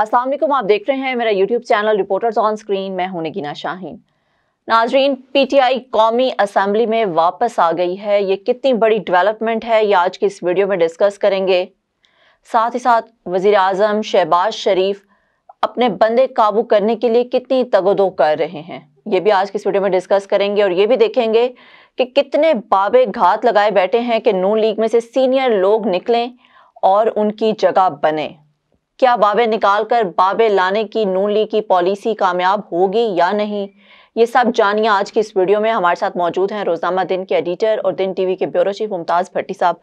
असलम आप देख रहे हैं मेरा YouTube channel reporters on screen मैं हूं गिना शाहीन नाजरीन पीटीआई कौमी असम्बली में वापस आ गई है ये कितनी बड़ी डेवलपमेंट है ये आज की इस वीडियो में डिस्कस करेंगे साथ ही साथ वज़ी अजम शहबाज शरीफ अपने बंदे काबू करने के लिए कितनी तगदो कर रहे हैं ये भी आज की इस वीडियो में डिस्कस करेंगे और ये भी देखेंगे कि कितने बाबे घात लगाए बैठे हैं कि नू लीग में से सीनियर लोग निकलें और उनकी जगह बने क्या बाबे निकाल कर बाबे लाने की नून लीग की पॉलिसी कामयाब होगी या नहीं ये सब जानिए आज की इस वीडियो में हमारे साथ मौजूद हैं रोजनामा दिन के एडिटर और दिन टीवी के ब्यूरो चीफ मुमताज़ भट्टी साहब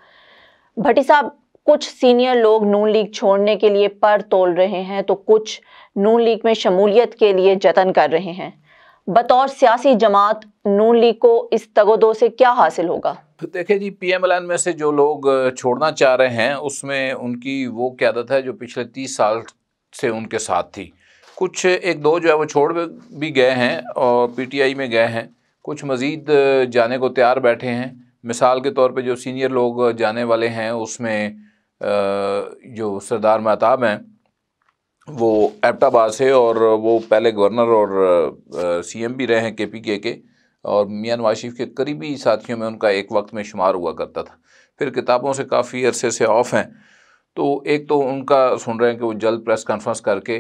भट्टी साहब कुछ सीनियर लोग नून लीग छोड़ने के लिए पर तोल रहे हैं तो कुछ नून लीग में शमूलियत के लिए जतन कर रहे हैं बतौर सियासी जमात नून लीग को इस तगोदो से क्या हासिल होगा देखिए जी पी एम एल एन में से जो लोग छोड़ना चाह रहे हैं उसमें उनकी वो क्यादत है जो पिछले तीस साल से उनके साथ थी कुछ एक दो जो है वो छोड़ भी गए हैं और पी टी आई में गए हैं कुछ मज़ीद जाने को तैयार बैठे हैं मिसाल के तौर पे जो सीनियर लोग जाने वाले हैं उसमें जो सरदार महताब हैं वो एबटाबाद से और वो पहले गवर्नर और सीएम भी रहे हैं के पी के और मियाँ नवाशिफ के करीबी साथियों में उनका एक वक्त में शुमार हुआ करता था फिर किताबों से काफ़ी अरसे से ऑफ हैं तो एक तो उनका सुन रहे हैं कि वो जल्द प्रेस कॉन्फ्रेंस करके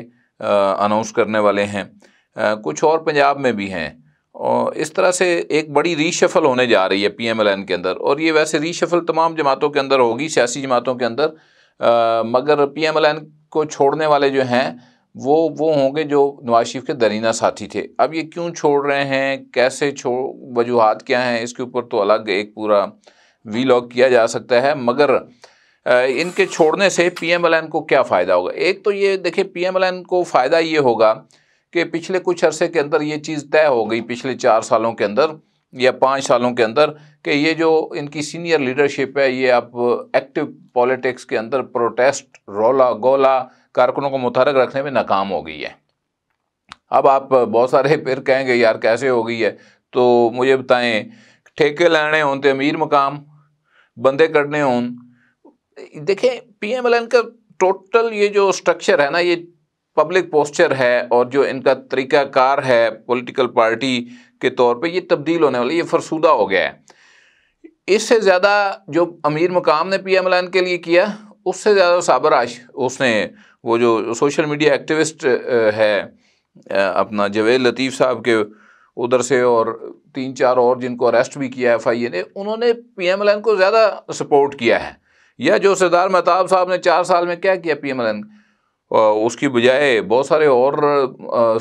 अनाउंस करने वाले हैं आ, कुछ और पंजाब में भी हैं और इस तरह से एक बड़ी रीशफल होने जा रही है पीएमएलएन के अंदर और ये वैसे रीशफल तमाम जमातों के अंदर होगी सियासी जमातों के अंदर आ, मगर पीएमएलएन को छोड़ने वाले जो हैं वो वो होंगे जो नवाज शरीफ के दरीना साथी थे अब ये क्यों छोड़ रहे हैं कैसे छोड़ वजूहत क्या हैं इसके ऊपर तो अलग एक पूरा वी किया जा सकता है मगर इनके छोड़ने से पी एम एल को क्या फ़ायदा होगा एक तो ये देखिए पी एम एल को फ़ायदा ये होगा कि पिछले कुछ अरसे के अंदर ये चीज़ तय हो गई पिछले चार सालों के अंदर या पाँच सालों के अंदर कि ये जो इनकी सीनियर लीडरशिप है ये अब एक्टिव पॉलिटिक्स के अंदर प्रोटेस्ट रोला गोला कारकुनों को मुतहरक रखने में नाकाम हो गई है अब आप बहुत सारे फिर कहेंगे यार कैसे हो गई है तो मुझे बताएं ठेके लेने हों तो अमीर मकाम बंदे करने हों देखें पी एम एल एन का टोटल ये जो स्ट्रक्चर है ना ये पब्लिक पोस्चर है और जो इनका तरीक़ाकार है पॉलिटिकल पार्टी के तौर पर यह तब्दील होने वाली ये फरसूदा हो गया है इससे ज़्यादा जो अमीर मकाम ने पी एम एल के लिए किया उससे ज़्यादा साबर आश उसने वो जो सोशल मीडिया एक्टिविस्ट है अपना जवेद लतीफ़ साहब के उधर से और तीन चार और जिनको अरेस्ट भी किया एफ आई ए ने उन्होंने पी एम एल एन को ज़्यादा सपोर्ट किया है या जो सरदार महताब साहब ने चार साल में क्या किया पी एम एल एन उसकी बजाय बहुत सारे और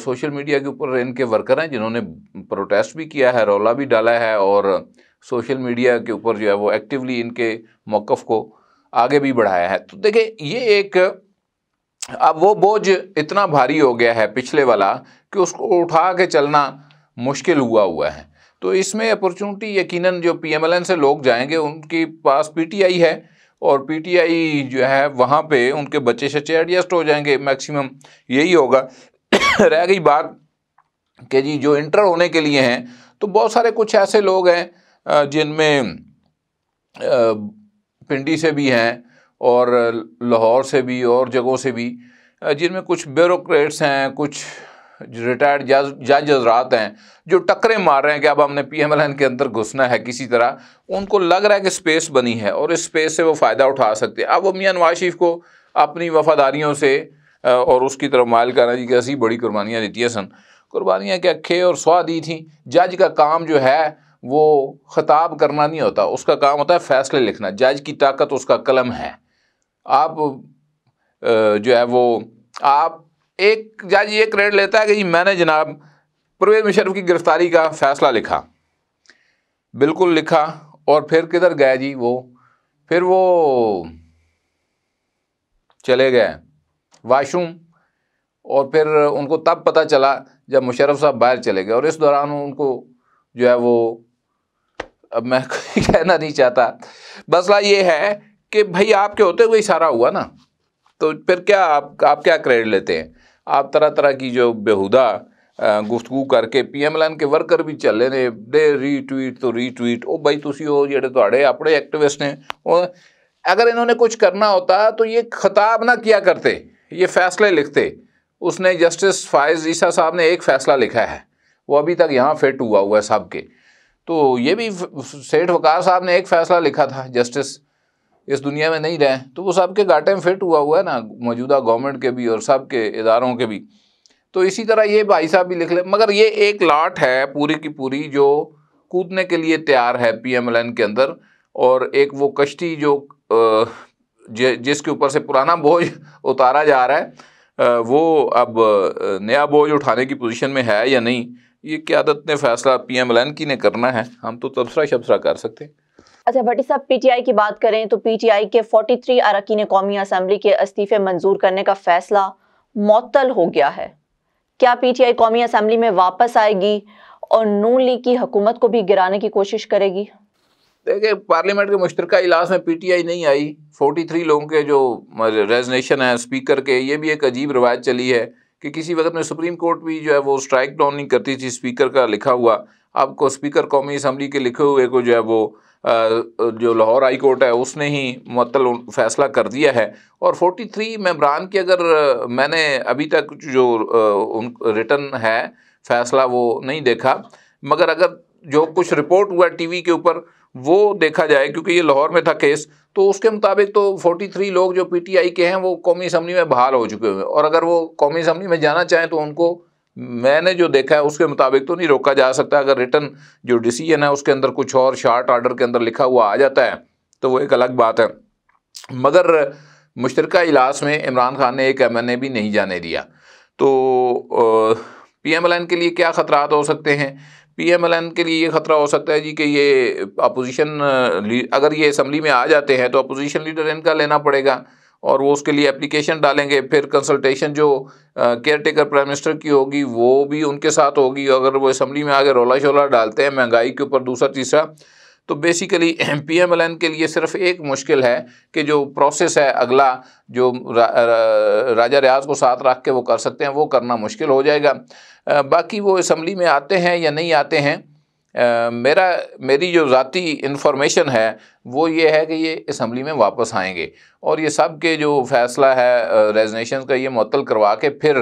सोशल मीडिया के ऊपर इनके वर्कर हैं जिन्होंने प्रोटेस्ट भी किया है रौला भी डाला है और सोशल मीडिया के ऊपर जो है वो एक्टिवली इनके मौक़ को आगे भी बढ़ाया है तो देखिए ये एक अब वो बोझ इतना भारी हो गया है पिछले वाला कि उसको उठा के चलना मुश्किल हुआ हुआ है तो इसमें अपॉर्चुनिटी यकीनन जो पीएमएलएन से लोग जाएंगे उनके पास पीटीआई है और पीटीआई जो है वहाँ पे उनके बच्चे शच्चे एडजस्ट हो जाएंगे मैक्सिमम यही होगा रह गई बात कि जी जो इंटर होने के लिए हैं तो बहुत सारे कुछ ऐसे लोग हैं जिनमें पिंडी से भी हैं और लाहौर से भी और जगहों से भी जिनमें कुछ ब्यूरोक्रेट्स हैं कुछ रिटायर्ड जज जज हजरात हैं जो टकरे मार रहे हैं कि अब हमने पी एम एल एन के अंदर घुसना है किसी तरह उनको लग रहा है कि स्पेस बनी है और इस स्पेस से वो फ़ायदा उठा सकते हैं अब वो मियाँ नवाज शरीफ को अपनी वफ़ादारियों से और उसकी तरफ मायल हैं जी की ऐसी बड़ी कुर्बानियाँ देती है सन कुर्बानियाँ क्या खे और स्वा दी थी जज का काम जो है वो ख़ताब करना नहीं होता उसका काम होता है फ़ैसले लिखना जज की ताकत उसका कलम है आप जो है वो आप एक जज ये क्रेडिट लेता है कि जी मैंने जनाब परवेज मुशरफ की गिरफ्तारी का फैसला लिखा बिल्कुल लिखा और फिर किधर गए जी वो फिर वो चले गए वाशरूम और फिर उनको तब पता चला जब मुशरफ साहब बाहर चले गए और इस दौरान उनको जो है वो अब मैं कहना नहीं चाहता मसला ये है कि भाई आपके होते हुए इशारा हुआ ना तो फिर क्या आप आप क्या क्रेडिट लेते हैं आप तरह तरह की जो बेहुदा ਗੁਫ਼ਤਗੂ ਕਰਕੇ ਪੀਐਮਐਲਐਨ ਕੇ ਵਰਕਰ ਵੀ ਚੱਲੇ ਨੇ ਦੇ री ट्वीट ਰੀਟਵੀਟ ਉਹ ਬਈ वो ਉਹ ਜਿਹੜੇ ਤੁਹਾਡੇ अपने एक्टिविस्ट हैं और अगर इन्होंने कुछ करना होता तो ये खताब ना किया करते ये फैसले लिखते उसने जस्टिस फायज़ ईसा साहब ने एक फ़ैसला लिखा है वो अभी तक यहाँ फिट हुआ हुआ है सब के तो ये भी सेठ वकार साहब ने एक फ़ैसला लिखा था जस्टिस इस दुनिया में नहीं रहे तो वो सबके घाटे में फिट हुआ हुआ है ना मौजूदा गवर्नमेंट के भी और सब के इदारों के भी तो इसी तरह ये भाई साहब भी लिख ले मगर ये एक लाट है पूरी की पूरी जो कूदने के लिए तैयार है पी एम एल एन के अंदर और एक वो कश्ती जो जिसके ऊपर से पुराना बोझ उतारा जा रहा है वो अब नया बोझ उठाने की पोजीशन में है या नहीं ये क्यादत ने फैसला पी एम एल एन की ने करना है हम तो तबसरा शबसरा कर सकते हैं अच्छा भट्टी साहब पीटीआई की बात करें तो पीटीआई के 43 अरकिन कौमी असम्बली के इस्तीफे मंजूर करने का फैसला मअतल हो गया है क्या पीटीआई कौमी असम्बली में वापस आएगी और नून लीग की हुकूमत को भी गिराने की कोशिश करेगी देखिए पार्लियामेंट के मुश्तर इलाज में पीटीआई नहीं आई 43 लोगों के जो रेजनेशन है स्पीकर के ये भी एक अजीब रवायत चली है कि किसी वक्त में सुप्रीम कोर्ट भी जो है वो स्ट्राइक डाउन नहीं करती थी स्पीकर का लिखा हुआ आपको स्पीकर कौमी असम्बली के लिखे हुए को जो है वो जो लाहौर हाई कोर्ट है उसने ही मतल फैसला कर दिया है और 43 मेम्बरान की अगर मैंने अभी तक जो उन रिटर्न है फैसला वो नहीं देखा मगर अगर जो कुछ रिपोर्ट हुआ टीवी के ऊपर वो देखा जाए क्योंकि ये लाहौर में था केस तो उसके मुताबिक तो 43 लोग जो पीटीआई के हैं वो कौमी असम्बली में बहाल हो चुके हुए हैं और अगर वो कौमी असम्बली में जाना चाहें तो उनको मैंने जो देखा है उसके मुताबिक तो नहीं रोका जा सकता अगर रिटर्न जो डिसीजन है उसके अंदर कुछ और शार्ट आर्डर के अंदर लिखा हुआ आ जाता है तो वो एक अलग बात है मगर मुश्तरक इलास में इमरान खान ने एक एम भी नहीं जाने दिया तो पी के लिए क्या ख़तरा हो सकते हैं पी के लिए ये ख़तरा हो सकता है जी कि ये अपोजिशन अगर ये असम्बली में आ जाते हैं तो अपोजिशन लीडर इनका लेना पड़ेगा और वो उसके लिए एप्लीकेशन डालेंगे फिर कंसल्टेशन जो केयर टेकर प्राइम मिनिस्टर की होगी वो भी उनके साथ होगी अगर वो असम्बली में आगे रोला शोला डालते हैं महंगाई के ऊपर दूसरा तीसरा तो basically M P M L N के लिए सिर्फ एक मुश्किल है कि जो प्रोसेस है अगला जो रा, राजा रियाज को साथ रख के वो कर सकते हैं वो करना मुश्किल हो जाएगा बाकी वो असम्बली में आते हैं या नहीं आते हैं मेरा मेरी जो ज़ाती इन्फॉर्मेशन है वो ये है कि ये इसम्बली में वापस आएंगे और ये सब के जो फैसला है रेजनेशन का ये मअल करवा के फिर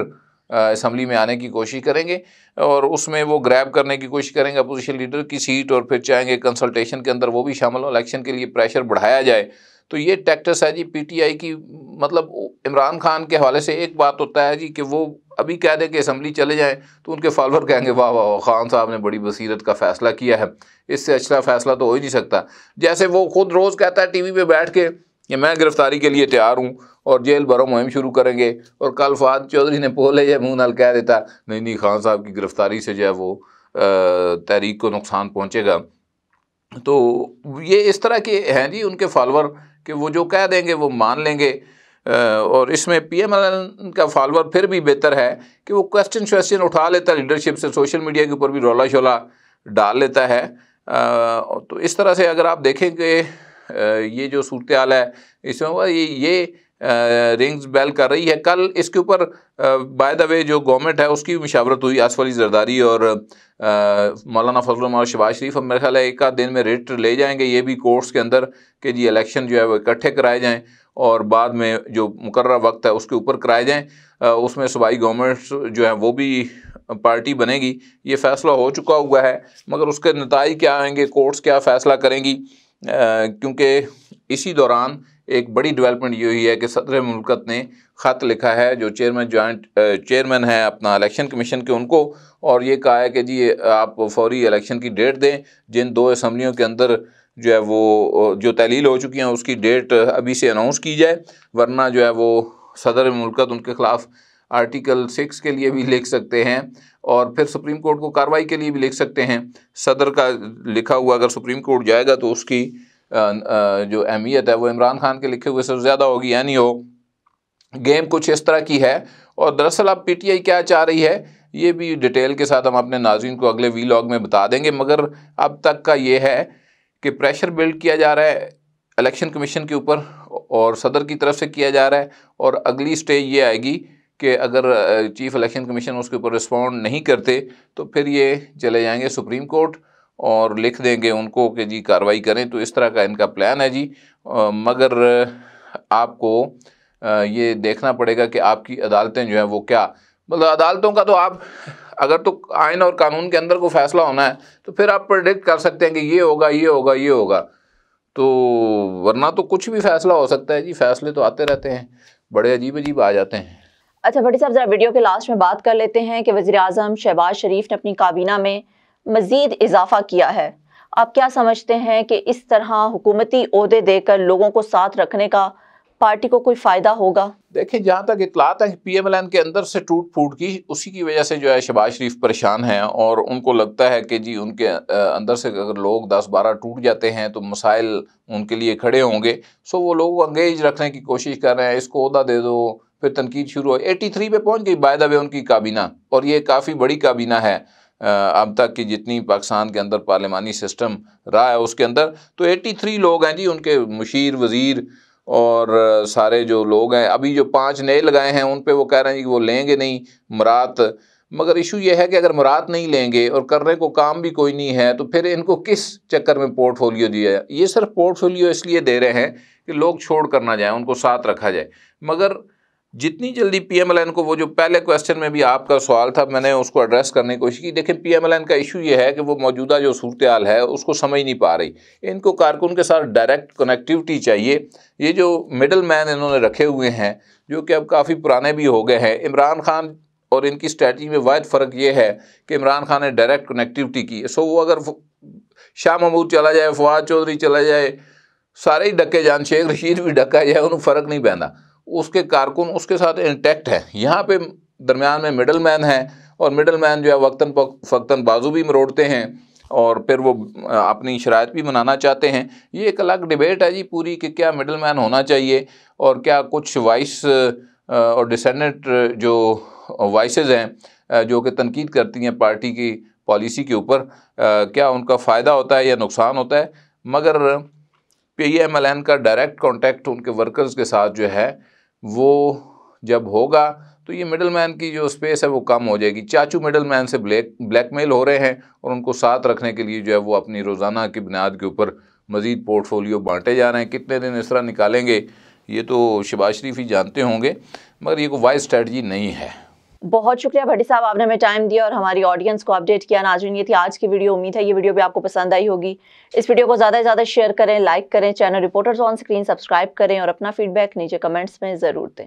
इसम्बली में आने की कोशिश करेंगे और उसमें वो ग्रैब करने की कोशिश करेंगे अपोजिशन लीडर की सीट और फिर चाहेंगे कंसल्टेशन के अंदर वो भी शामिल हो इलेक्शन के लिए प्रेशर बढ़ाया जाए तो ये टैक्टस है जी पीटीआई की मतलब इमरान खान के हवाले से एक बात होता है जी कि वो अभी कह दे कि असम्बली चले जाएं तो उनके फॉलोअर कहेंगे वाह वाह खान साहब ने बड़ी बसीरत का फैसला किया है इससे अच्छा फैसला तो हो ही नहीं सकता जैसे वो खुद रोज़ कहता है टीवी पे बैठ के कि मैं गिरफ्तारी के लिए तैयार हूँ और जेल भरो मुहिम शुरू करेंगे और कल फवाद चौधरी ने पोले या मुँह नाल कह देता नहीं नहीं खान साहब की गिरफ्तारी से जो है वो तहरीक को नुकसान पहुँचेगा तो ये इस तरह के हैं जी उनके फॉलोअर कि वो जो कह देंगे वो मान लेंगे और इसमें पी एम एल एन का फॉलोअर फिर भी बेहतर है कि वो क्वेश्चन श्वेश्चन उठा लेता है लीडरशिप से सोशल मीडिया के ऊपर भी रोला शोला डाल लेता है तो इस तरह से अगर आप देखेंगे ये जो सूरत हाल है इसमें ये ये रिंग्स बेल कर रही है कल इसके ऊपर बाय द वे जो गवर्नमेंट है उसकी भी मशावरत हुई आसफ अली जरदारी और मौलाना फजल और शबाज शरीफ और मेरे ख्याल है एक आध दिन में रिट ले जाएंगे ये भी कोर्ट्स के अंदर कि जी इलेक्शन जो है वो इकट्ठे कराए जाएँ और बाद में जो मुकर वक्त है उसके ऊपर कराए जाएँ उसमें सूबाई गवर्नमेंट्स जो है वो भी पार्टी बनेगी ये फ़ैसला हो चुका हुआ है मगर उसके नतज क्या आएंगे कोर्ट्स क्या फ़ैसला करेंगी क्योंकि इसी दौरान एक बड़ी डेवलपमेंट ये हुई है कि सदर मुल्कत ने ख़त लिखा है जो चेयरमैन जॉइंट चेयरमैन है अपना इलेक्शन कमीशन के उनको और ये कहा है कि जी आप फौरी इलेक्शन की डेट दें जिन दो असम्बलियों के अंदर जो है वो जो तहलील हो चुकी हैं उसकी डेट अभी से अनाउंस की जाए वरना जो है वो सदर मुल्कत उनके ख़िलाफ़ आर्टिकल सिक्स के लिए भी लिख सकते हैं और फिर सुप्रीम कोर्ट को कार्रवाई के लिए भी लिख सकते हैं सदर का लिखा हुआ अगर सुप्रीम कोर्ट जाएगा तो उसकी जो अहमियत है वो इमरान खान के लिखे हुए से ज़्यादा होगी यानी हो गेम कुछ इस तरह की है और दरअसल अब पीटीआई क्या चाह रही है ये भी डिटेल के साथ हम अपने नाजीन को अगले लॉग में बता देंगे मगर अब तक का ये है कि प्रेशर बिल्ड किया जा रहा है इलेक्शन कमीशन के ऊपर और सदर की तरफ से किया जा रहा है और अगली स्टेज ये आएगी कि अगर चीफ़ इलेक्शन कमीशन उसके ऊपर रिस्पॉन्ड नहीं करते तो फिर ये चले जाएंगे सुप्रीम कोर्ट और लिख देंगे उनको कि जी कार्रवाई करें तो इस तरह का इनका प्लान है जी आ, मगर आपको आ, ये देखना पड़ेगा कि आपकी अदालतें जो हैं वो क्या मतलब अदालतों का तो आप अगर तो आयन और कानून के अंदर को फैसला होना है तो फिर आप प्रडिक्ट कर सकते हैं कि ये होगा ये होगा ये होगा तो वरना तो कुछ भी फैसला हो सकता है जी फैसले तो आते रहते हैं बड़े अजीब अजीब आ जाते हैं अच्छा भट्टी साहब जरा वीडियो के लास्ट में बात कर लेते हैं कि वजी अजम शहबाज शरीफ ने अपनी काबीना में मज़ीद इजाफा किया है आप क्या समझते हैं कि इस तरह हुकूमती अहदे देकर लोगों को साथ रखने का पार्टी को कोई फ़ायदा होगा देखिए जहाँ तक इतलात है पी एम एल एन के अंदर से टूट फूट की उसी की वजह से जो है शबाज शरीफ परेशान हैं और उनको लगता है कि जी उनके अंदर से अगर लोग दस बारह टूट जाते हैं तो मसाइल उनके लिए खड़े होंगे सो वो लोग अंगेज रखने की कोशिश कर रहे हैं इसको अहदा दे दो फिर तनकीद शुरू हो एटी थ्री पे पहुँच गई बायदा वे उनकी काबीना और ये काफ़ी बड़ी काबीना है अब तक की जितनी पाकिस्तान के अंदर पार्लिमानी सिस्टम रहा है उसके अंदर तो 83 लोग हैं जी उनके मुशीर वज़ीर और सारे जो लोग हैं अभी जो पांच नए लगाए हैं उन पे वो कह रहे हैं कि वो लेंगे नहीं मरात मगर इशू ये है कि अगर मरात नहीं लेंगे और करने को काम भी कोई नहीं है तो फिर इनको किस चक्कर में पोर्टफोलियो दिया जाए ये सिर्फ पोर्टफोलियो इसलिए दे रहे हैं कि लोग छोड़ कर ना जाए उनको साथ रखा जाए मगर जितनी जल्दी पीएमएलएन को वो जो पहले क्वेश्चन में भी आपका सवाल था मैंने उसको एड्रेस करने की कोशिश की देखिए पीएमएलएन का इशू ये है कि वो मौजूदा जो सूरत हाल है उसको समझ नहीं पा रही इनको कारकुन के साथ डायरेक्ट कनेक्टिविटी चाहिए ये जो मिडल मैन इन्होंने रखे हुए हैं जो कि अब काफ़ी पुराने भी हो गए हैं इमरान खान और इनकी स्ट्रैटी में वाद फ़र्क ये है कि इमरान खान ने डायरेक्ट कनेक्टिविटी की सो वो अगर शाह महमूद चला जाए फवाद चौधरी चला जाए सारे ही डके जान शेख रशीद भी डका जाए उन्होंने फ़र्क नहीं पैंदा उसके कारकुन उसके साथ इंटैक्ट है यहाँ पे दरमियान में मिडल मैन है और मिडल मैन जो है वक्ता फ़क्ता बाजू भी मरोड़ते हैं और फिर वो अपनी शरात भी मनाना चाहते हैं ये एक अलग डिबेट है जी पूरी कि क्या मिडल मैन होना चाहिए और क्या कुछ वाइस और डिसेंडेंट जो वाइस हैं जो कि तनकीद करती हैं पार्टी की पॉलिसी के ऊपर क्या उनका फ़ायदा होता है या नुकसान होता है मगर पी एम एल एन का डायरेक्ट कॉन्टैक्ट उनके वर्कर्स के साथ जो है वो जब होगा तो ये मिडल मैन की जो स्पेस है वो कम हो जाएगी चाचू मिडल मैन से ब्लैक ब्लैकमेल हो रहे हैं और उनको साथ रखने के लिए जो है वो अपनी रोज़ाना की बुनियाद के ऊपर मज़ीद पोर्टफोलियो बांटे जा रहे हैं कितने दिन इस तरह निकालेंगे ये तो शबाज शरीफ ही जानते होंगे मगर ये कोई वाइज स्ट्रेटजी नहीं है बहुत शुक्रिया भट्टी साहब आपने हमें टाइम दिया और हमारी ऑडियंस को अपडेट किया नाजुन ये थी आज की वीडियो उम्मीद है ये वीडियो भी आपको पसंद आई होगी इस वीडियो को ज़्यादा से ज़्यादा शेयर करें लाइक करें channel reporters on screen subscribe करें और अपना फीडबैक नीचे कमेंट्स में ज़रूर दें